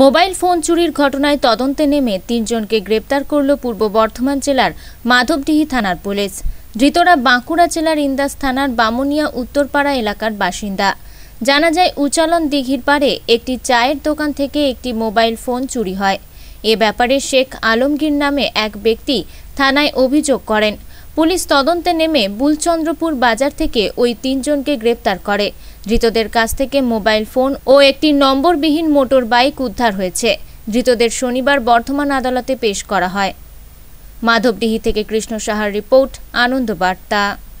mobile phone চুরির ঘটনায় তদন্তে নেমে তিনজনকে গ্রেপ্তার করল পূর্ব বর্ধমান জেলার মাধবডিহি থানার পুলিশ ধৃতরা বাঁকুড়া জেলার ইন্দাস থানার বামুনিয়া উত্তরপাড়া এলাকার বাসিন্দা জানা যায় উচালন দিঘির পারে একটি চায়ের দোকান থেকে একটি মোবাইল ফোন চুরি হয় এ ব্যাপারে শেখ আলমগীর নামে এক ব্যক্তি থানায় অভিযোগ করেন পুলিশ তদন্তে নেমে বুলচন্দ্রপুর বাজার থেকে ওই তিনজনকে গ্রেপ্তার করে ধৃতদের কাছ থেকে মোবাইল ফোন ও একটি নম্বরবিহীন মোটর বাইক উদ্ধার হয়েছে ধৃতদের শনিবার বর্ধমান আদালতে পেশ করা হয় মাধবডিহি থেকে কৃষ্ণ সাহার রিপোর্ট আনন্দবার্তা